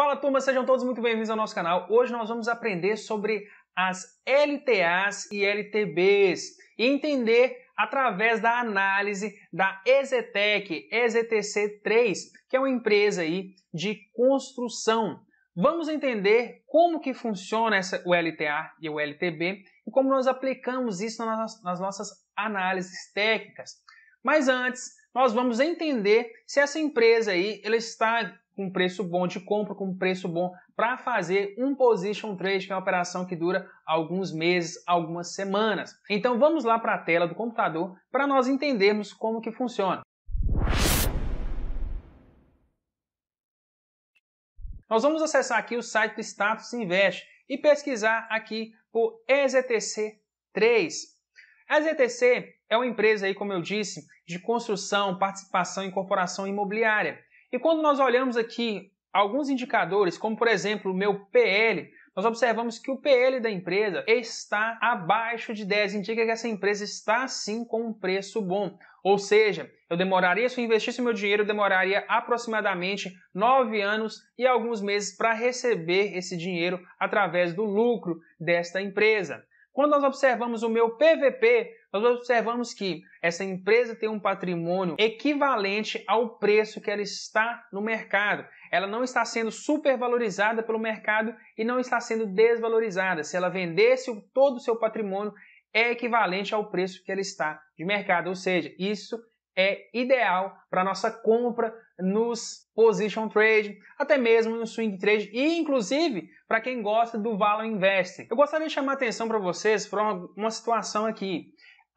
Fala turma, sejam todos muito bem-vindos ao nosso canal. Hoje nós vamos aprender sobre as LTAs e LTBs e entender através da análise da Ezetec, EZTC3, que é uma empresa aí de construção. Vamos entender como que funciona essa, o LTA e o LTB e como nós aplicamos isso nas, nas nossas análises técnicas. Mas antes, nós vamos entender se essa empresa aí ela está com preço bom de compra, com preço bom para fazer um position trade, que é uma operação que dura alguns meses, algumas semanas. Então vamos lá para a tela do computador para nós entendermos como que funciona. Nós vamos acessar aqui o site do Status Invest e pesquisar aqui por EZTC3. EZTC é uma empresa aí, como eu disse, de construção, participação e incorporação imobiliária. E quando nós olhamos aqui alguns indicadores, como por exemplo o meu PL, nós observamos que o PL da empresa está abaixo de 10, indica que essa empresa está sim com um preço bom. Ou seja, eu demoraria, se eu investisse meu dinheiro, eu demoraria aproximadamente 9 anos e alguns meses para receber esse dinheiro através do lucro desta empresa. Quando nós observamos o meu PVP, nós observamos que essa empresa tem um patrimônio equivalente ao preço que ela está no mercado. Ela não está sendo supervalorizada pelo mercado e não está sendo desvalorizada. Se ela vendesse todo o seu patrimônio, é equivalente ao preço que ela está de mercado. Ou seja, isso é ideal para nossa compra nos position trade, até mesmo no swing trade e inclusive para quem gosta do value investing. Eu gostaria de chamar a atenção para vocês para uma, uma situação aqui.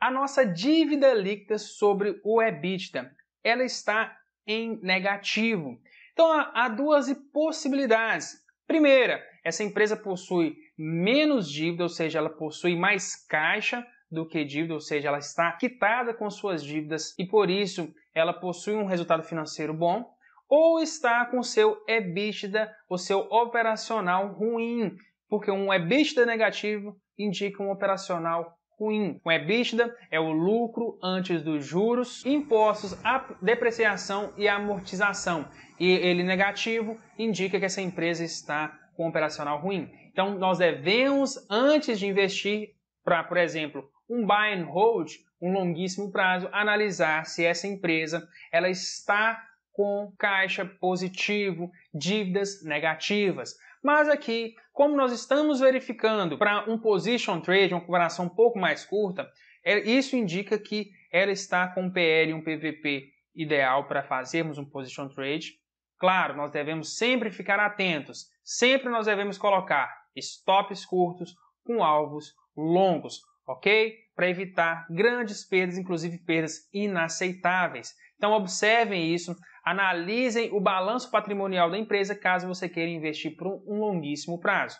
A nossa dívida líquida sobre o EBITDA, ela está em negativo. Então há duas possibilidades. Primeira, essa empresa possui menos dívida, ou seja, ela possui mais caixa do que dívida, ou seja, ela está quitada com suas dívidas e por isso ela possui um resultado financeiro bom, ou está com seu EBITDA, o seu operacional ruim, porque um EBITDA negativo indica um operacional ruim. O EBITDA é, é o lucro antes dos juros, impostos, a depreciação e amortização. E ele negativo indica que essa empresa está com operacional ruim. Então nós devemos antes de investir para, por exemplo, um buy and hold, um longuíssimo prazo, analisar se essa empresa ela está com caixa positivo, dívidas negativas. Mas aqui, como nós estamos verificando para um position trade, uma cobração um pouco mais curta, é, isso indica que ela está com um PL, um PVP ideal para fazermos um position trade. Claro, nós devemos sempre ficar atentos, sempre nós devemos colocar stops curtos com alvos longos, ok? Para evitar grandes perdas, inclusive perdas inaceitáveis. Então observem isso, Analisem o balanço patrimonial da empresa caso você queira investir por um longuíssimo prazo.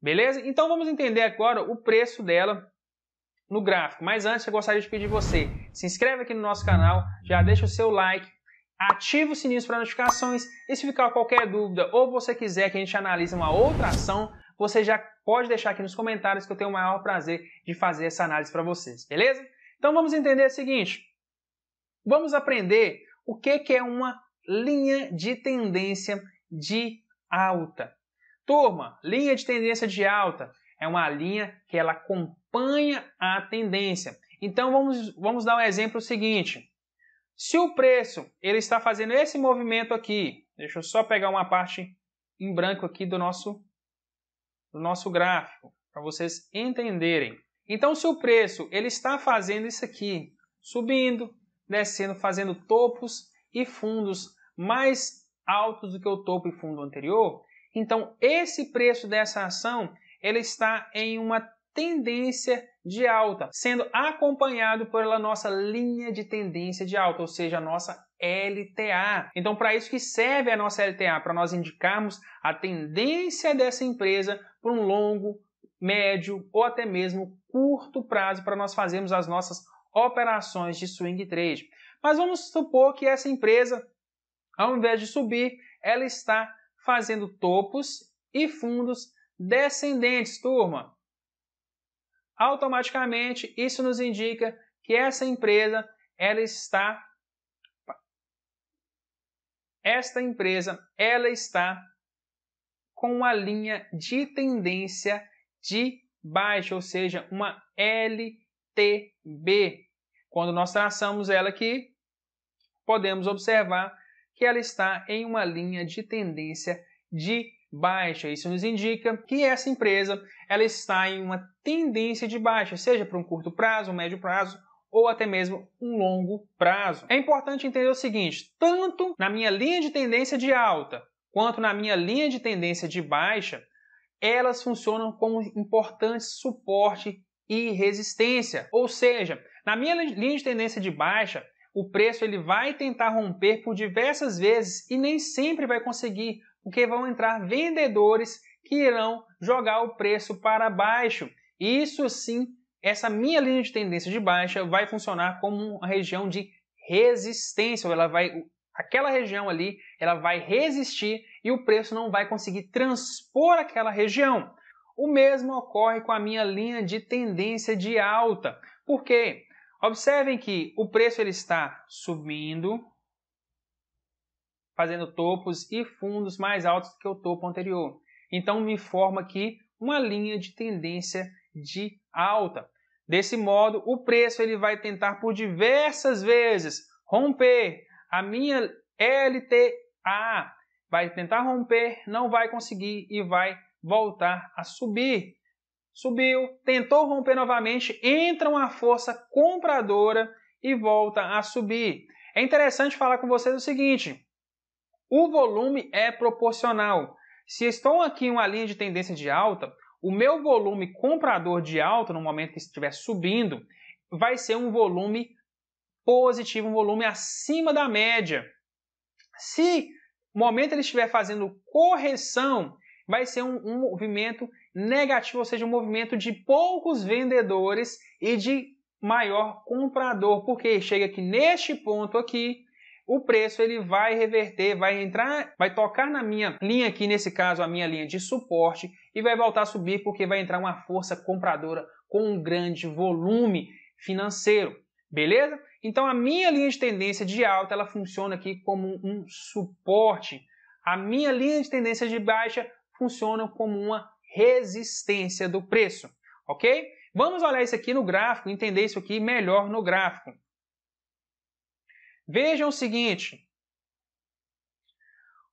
Beleza? Então vamos entender agora o preço dela no gráfico. Mas antes, eu gostaria de pedir você, se inscreve aqui no nosso canal, já deixa o seu like, ativa o sininho para notificações e se ficar qualquer dúvida ou você quiser que a gente analise uma outra ação, você já pode deixar aqui nos comentários que eu tenho o maior prazer de fazer essa análise para vocês, beleza? Então vamos entender o seguinte, vamos aprender o que, que é uma linha de tendência de alta. Turma, linha de tendência de alta é uma linha que ela acompanha a tendência. Então vamos, vamos dar um exemplo seguinte. Se o preço ele está fazendo esse movimento aqui, deixa eu só pegar uma parte em branco aqui do nosso do nosso gráfico para vocês entenderem. Então se o preço ele está fazendo isso aqui, subindo, descendo, né, fazendo topos e fundos mais altos do que o topo e fundo anterior, então esse preço dessa ação ela está em uma tendência de alta, sendo acompanhado pela nossa linha de tendência de alta, ou seja, a nossa LTA. Então, para isso que serve a nossa LTA, para nós indicarmos a tendência dessa empresa para um longo, médio ou até mesmo curto prazo para nós fazermos as nossas operações de swing trade. Mas vamos supor que essa empresa, ao invés de subir, ela está fazendo topos e fundos descendentes, turma. Automaticamente, isso nos indica que essa empresa ela está esta empresa ela está com uma linha de tendência de baixa, ou seja, uma L TB. Quando nós traçamos ela aqui, podemos observar que ela está em uma linha de tendência de baixa. Isso nos indica que essa empresa ela está em uma tendência de baixa, seja para um curto prazo, um médio prazo ou até mesmo um longo prazo. É importante entender o seguinte: tanto na minha linha de tendência de alta quanto na minha linha de tendência de baixa, elas funcionam como importantes suporte e resistência. Ou seja, na minha linha de tendência de baixa, o preço ele vai tentar romper por diversas vezes e nem sempre vai conseguir, porque vão entrar vendedores que irão jogar o preço para baixo. Isso sim, essa minha linha de tendência de baixa vai funcionar como uma região de resistência, ela vai aquela região ali, ela vai resistir e o preço não vai conseguir transpor aquela região. O mesmo ocorre com a minha linha de tendência de alta. Por quê? Observem que o preço ele está subindo, fazendo topos e fundos mais altos que o topo anterior. Então me forma aqui uma linha de tendência de alta. Desse modo, o preço ele vai tentar por diversas vezes romper a minha LTA, vai tentar romper, não vai conseguir e vai voltar a subir. Subiu, tentou romper novamente, entra uma força compradora e volta a subir. É interessante falar com vocês o seguinte: o volume é proporcional. Se estou aqui em uma linha de tendência de alta, o meu volume comprador de alta, no momento que estiver subindo, vai ser um volume positivo, um volume acima da média. Se no momento ele estiver fazendo correção, vai ser um, um movimento negativo, ou seja, um movimento de poucos vendedores e de maior comprador, porque chega que neste ponto aqui o preço ele vai reverter, vai entrar, vai tocar na minha linha aqui, nesse caso a minha linha de suporte, e vai voltar a subir porque vai entrar uma força compradora com um grande volume financeiro, beleza? Então a minha linha de tendência de alta ela funciona aqui como um suporte. A minha linha de tendência de baixa funcionam como uma resistência do preço, ok? Vamos olhar isso aqui no gráfico, entender isso aqui melhor no gráfico. Vejam o seguinte.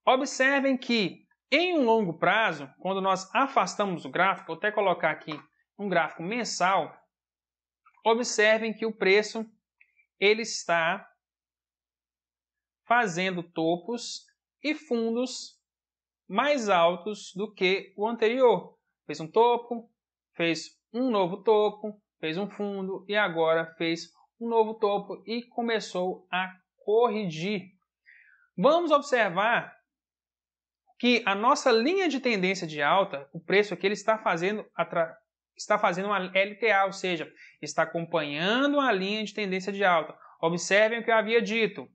Observem que em um longo prazo, quando nós afastamos o gráfico, vou até colocar aqui um gráfico mensal, observem que o preço ele está fazendo topos e fundos mais altos do que o anterior. Fez um topo, fez um novo topo, fez um fundo e agora fez um novo topo e começou a corrigir. Vamos observar que a nossa linha de tendência de alta, o preço aqui ele está fazendo está fazendo uma LTA, ou seja, está acompanhando a linha de tendência de alta. Observem o que eu havia dito.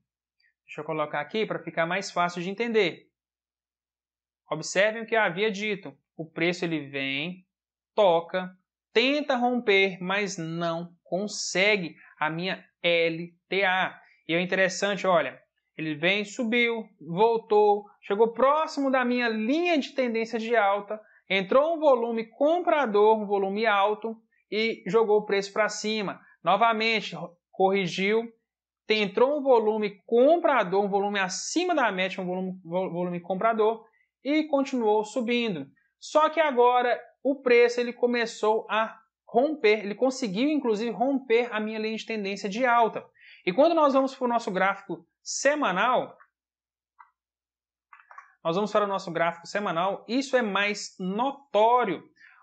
Deixa eu colocar aqui para ficar mais fácil de entender. Observem o que eu havia dito. O preço ele vem, toca, tenta romper, mas não consegue a minha LTA. E é interessante, olha, ele vem, subiu, voltou, chegou próximo da minha linha de tendência de alta, entrou um volume comprador, um volume alto e jogou o preço para cima. Novamente corrigiu, entrou um volume comprador, um volume acima da média, um volume, volume comprador e continuou subindo. Só que agora o preço ele começou a romper, ele conseguiu inclusive romper a minha linha de tendência de alta. E quando nós vamos para o nosso gráfico semanal, nós vamos para o nosso gráfico semanal, isso é mais notório.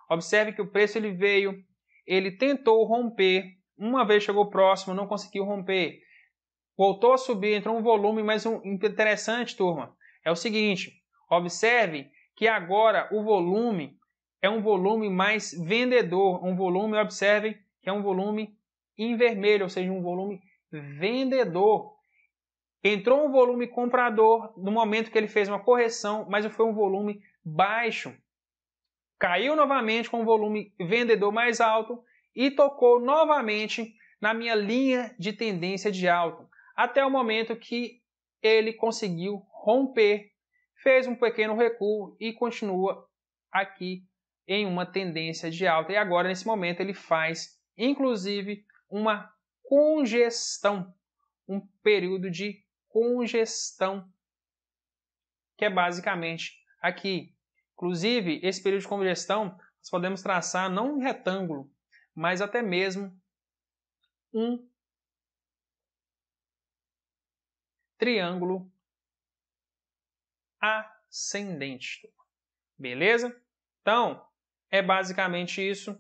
Observe que o preço ele veio, ele tentou romper, uma vez chegou próximo, não conseguiu romper. Voltou a subir, entrou um volume, mas um interessante, turma, é o seguinte, Observe que agora o volume é um volume mais vendedor, um volume, observem, que é um volume em vermelho, ou seja, um volume vendedor. Entrou um volume comprador no momento que ele fez uma correção, mas foi um volume baixo. Caiu novamente com um volume vendedor mais alto e tocou novamente na minha linha de tendência de alto, até o momento que ele conseguiu romper fez um pequeno recuo e continua aqui em uma tendência de alta. E agora, nesse momento, ele faz inclusive uma congestão, um período de congestão, que é basicamente aqui. Inclusive, esse período de congestão nós podemos traçar não um retângulo, mas até mesmo um triângulo ascendente. Beleza? Então, é basicamente isso.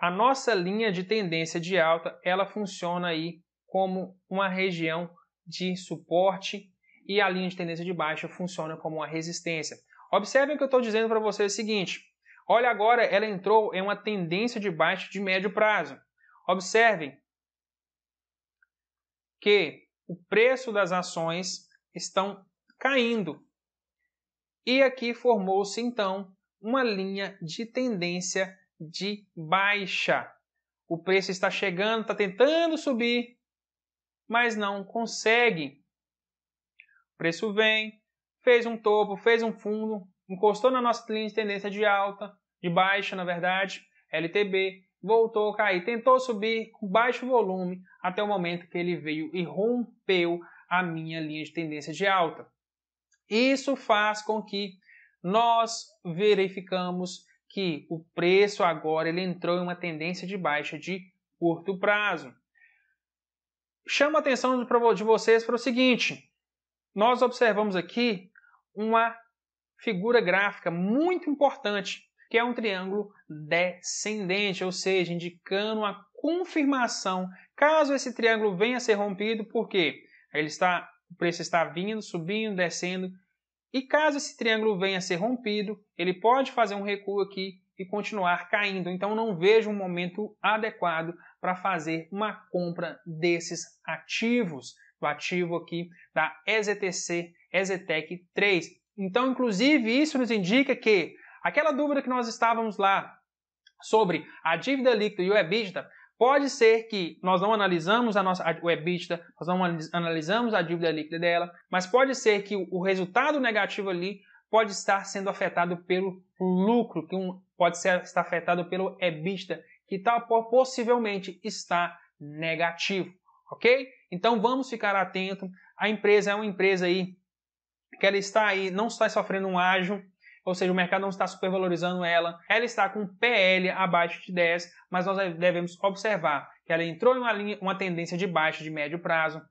A nossa linha de tendência de alta, ela funciona aí como uma região de suporte e a linha de tendência de baixa funciona como uma resistência. Observem o que eu estou dizendo para vocês é o seguinte. Olha agora, ela entrou em uma tendência de baixa de médio prazo. Observem que o preço das ações estão caindo. E aqui formou-se então uma linha de tendência de baixa. O preço está chegando, está tentando subir, mas não consegue. O preço vem, fez um topo, fez um fundo, encostou na nossa linha de tendência de alta, de baixa, na verdade, LTB, voltou a cair, tentou subir com baixo volume até o momento que ele veio e rompeu a minha linha de tendência de alta. Isso faz com que nós verificamos que o preço agora ele entrou em uma tendência de baixa de curto prazo. Chama a atenção de vocês para o seguinte: nós observamos aqui uma figura gráfica muito importante, que é um triângulo descendente, ou seja, indicando a confirmação caso esse triângulo venha a ser rompido, porque ele está o preço está vindo, subindo, descendo. E caso esse triângulo venha a ser rompido, ele pode fazer um recuo aqui e continuar caindo. Então não vejo um momento adequado para fazer uma compra desses ativos, do ativo aqui da EZTC, EZTEC 3. Então, inclusive, isso nos indica que aquela dúvida que nós estávamos lá sobre a dívida líquida e o EBITDA Pode ser que nós não analisamos a nossa o EBITDA, nós não analisamos a dívida líquida dela, mas pode ser que o resultado negativo ali pode estar sendo afetado pelo lucro, que um, pode ser, estar afetado pelo EBITDA, que tá, possivelmente está negativo, ok? Então vamos ficar atento. A empresa é uma empresa aí que ela está aí, não está sofrendo um ágio, ou seja, o mercado não está supervalorizando ela, ela está com PL abaixo de 10, mas nós devemos observar que ela entrou em uma, linha, uma tendência de baixa de médio prazo.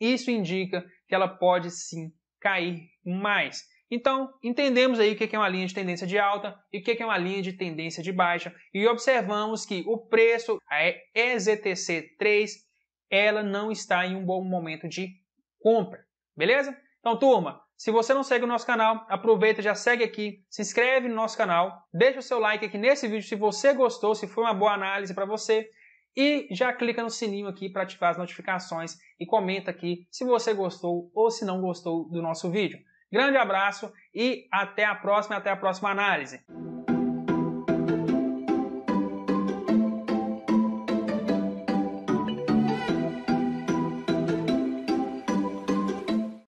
Isso indica que ela pode sim cair mais. Então, entendemos aí o que é uma linha de tendência de alta e o que é uma linha de tendência de baixa e observamos que o preço, a EZTC3, ela não está em um bom momento de compra, beleza? Então, turma, se você não segue o nosso canal, aproveita, já segue aqui, se inscreve no nosso canal, deixa o seu like aqui nesse vídeo se você gostou, se foi uma boa análise para você e já clica no sininho aqui para ativar as notificações e comenta aqui se você gostou ou se não gostou do nosso vídeo. Grande abraço e até a próxima, até a próxima análise.